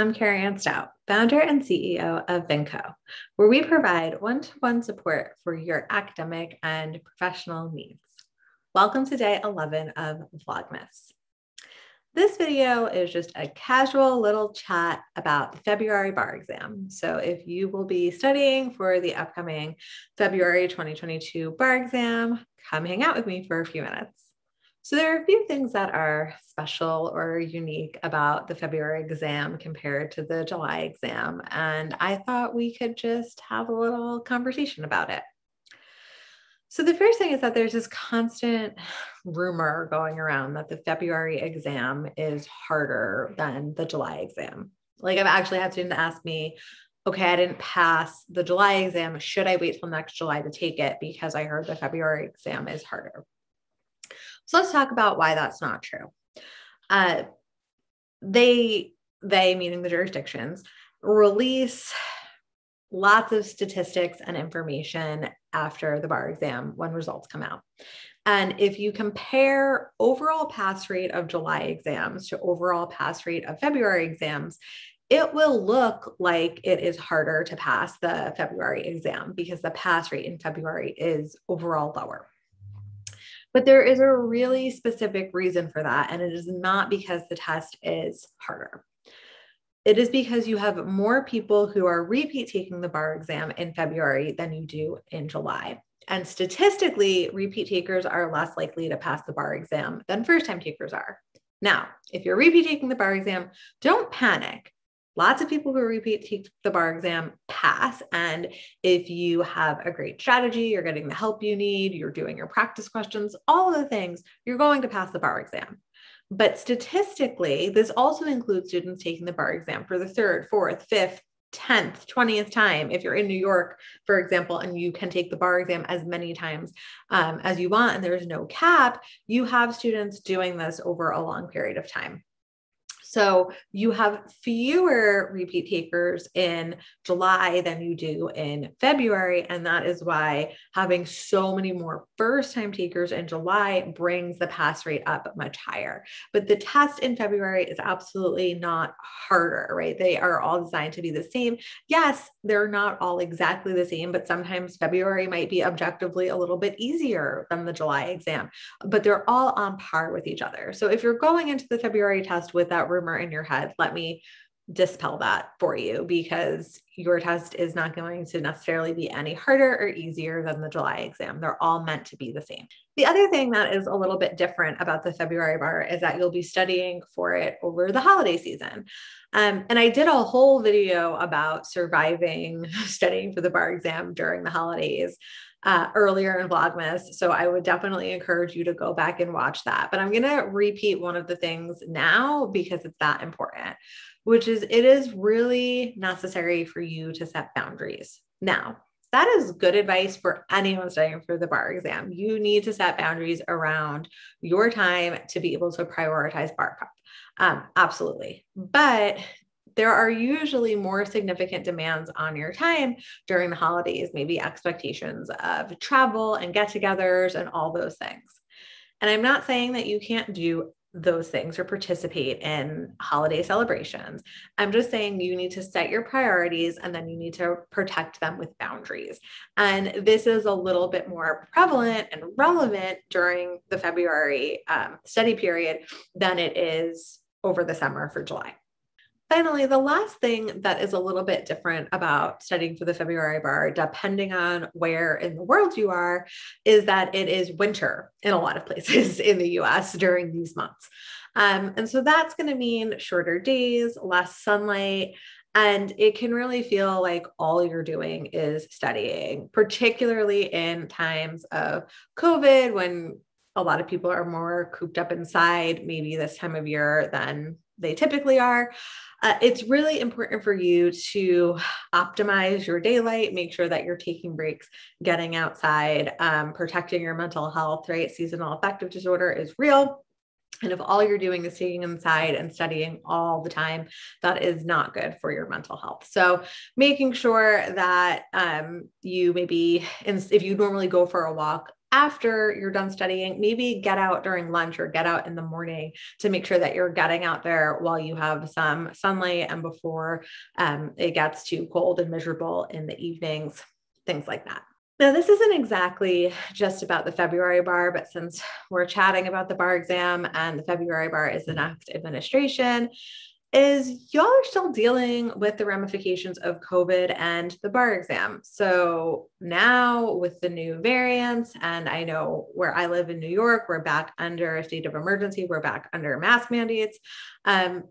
I'm Carrie Ann Stout, founder and CEO of Vinco, where we provide one to one support for your academic and professional needs. Welcome to day 11 of Vlogmas. This video is just a casual little chat about the February bar exam. So if you will be studying for the upcoming February 2022 bar exam, come hang out with me for a few minutes. So there are a few things that are special or unique about the February exam compared to the July exam. And I thought we could just have a little conversation about it. So the first thing is that there's this constant rumor going around that the February exam is harder than the July exam. Like I've actually had students ask me, okay, I didn't pass the July exam. Should I wait till next July to take it? Because I heard the February exam is harder. So let's talk about why that's not true. Uh, they, they meaning the jurisdictions, release lots of statistics and information after the bar exam when results come out. And if you compare overall pass rate of July exams to overall pass rate of February exams, it will look like it is harder to pass the February exam because the pass rate in February is overall lower. But there is a really specific reason for that, and it is not because the test is harder. It is because you have more people who are repeat taking the bar exam in February than you do in July. And statistically, repeat takers are less likely to pass the bar exam than first time takers are. Now, if you're repeat taking the bar exam, don't panic lots of people who repeat the bar exam pass. And if you have a great strategy, you're getting the help you need, you're doing your practice questions, all of the things, you're going to pass the bar exam. But statistically, this also includes students taking the bar exam for the third, fourth, fifth, 10th, 20th time, if you're in New York, for example, and you can take the bar exam as many times um, as you want, and there's no cap, you have students doing this over a long period of time. So you have fewer repeat takers in July than you do in February. And that is why having so many more first time takers in July brings the pass rate up much higher. But the test in February is absolutely not harder, right? They are all designed to be the same. Yes, they're not all exactly the same, but sometimes February might be objectively a little bit easier than the July exam, but they're all on par with each other. So if you're going into the February test with that rumor in your head, let me dispel that for you because your test is not going to necessarily be any harder or easier than the July exam. They're all meant to be the same. The other thing that is a little bit different about the February bar is that you'll be studying for it over the holiday season. Um, and I did a whole video about surviving studying for the bar exam during the holidays uh, earlier in Vlogmas. So I would definitely encourage you to go back and watch that. But I'm going to repeat one of the things now because it's that important, which is it is really necessary for you to set boundaries. Now, that is good advice for anyone studying for the bar exam. You need to set boundaries around your time to be able to prioritize bar prep. Um, absolutely. But there are usually more significant demands on your time during the holidays, maybe expectations of travel and get togethers and all those things. And I'm not saying that you can't do those things or participate in holiday celebrations. I'm just saying you need to set your priorities and then you need to protect them with boundaries. And this is a little bit more prevalent and relevant during the February um, study period than it is over the summer for July. Finally, the last thing that is a little bit different about studying for the February bar, depending on where in the world you are, is that it is winter in a lot of places in the US during these months. Um, and so that's going to mean shorter days, less sunlight, and it can really feel like all you're doing is studying, particularly in times of COVID when a lot of people are more cooped up inside, maybe this time of year than they typically are. Uh, it's really important for you to optimize your daylight, make sure that you're taking breaks, getting outside, um, protecting your mental health, right? Seasonal affective disorder is real. And if all you're doing is sitting inside and studying all the time, that is not good for your mental health. So, making sure that um, you maybe, if you normally go for a walk, after you're done studying, maybe get out during lunch or get out in the morning to make sure that you're getting out there while you have some sunlight and before um, it gets too cold and miserable in the evenings, things like that. Now, this isn't exactly just about the February bar, but since we're chatting about the bar exam and the February bar is the next administration, is y'all are still dealing with the ramifications of COVID and the bar exam. So now with the new variants, and I know where I live in New York, we're back under a state of emergency, we're back under mask mandates. Um,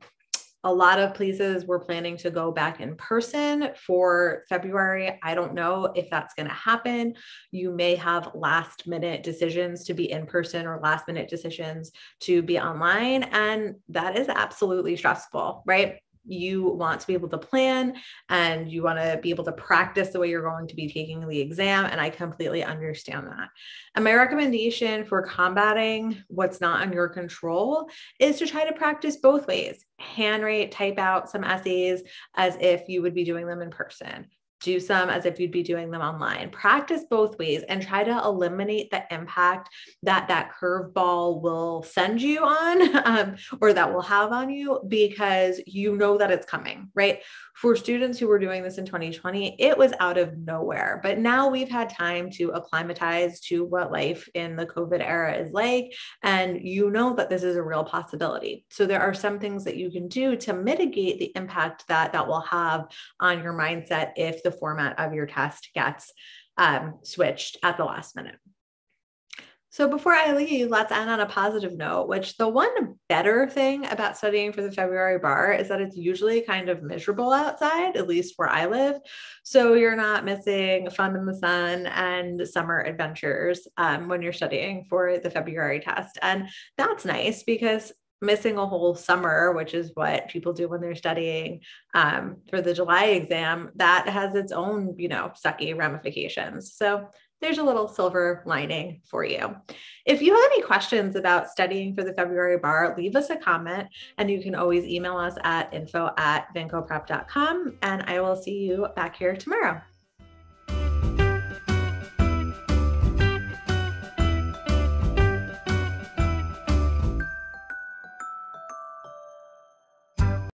a lot of places were planning to go back in person for February. I don't know if that's going to happen. You may have last minute decisions to be in person or last minute decisions to be online. And that is absolutely stressful, right? you want to be able to plan and you want to be able to practice the way you're going to be taking the exam. And I completely understand that. And my recommendation for combating what's not under your control is to try to practice both ways handwrite, type out some essays as if you would be doing them in person do some as if you'd be doing them online. Practice both ways and try to eliminate the impact that that curveball will send you on um, or that will have on you because you know that it's coming, right? for students who were doing this in 2020, it was out of nowhere. But now we've had time to acclimatize to what life in the COVID era is like. And you know that this is a real possibility. So there are some things that you can do to mitigate the impact that that will have on your mindset if the format of your test gets um, switched at the last minute. So before I leave, let's end on a positive note, which the one better thing about studying for the February bar is that it's usually kind of miserable outside, at least where I live. So you're not missing fun in the sun and summer adventures um, when you're studying for the February test. And that's nice because missing a whole summer, which is what people do when they're studying um, for the July exam, that has its own, you know, sucky ramifications. So there's a little silver lining for you. If you have any questions about studying for the February bar, leave us a comment and you can always email us at info at vancoprep.com. And I will see you back here tomorrow.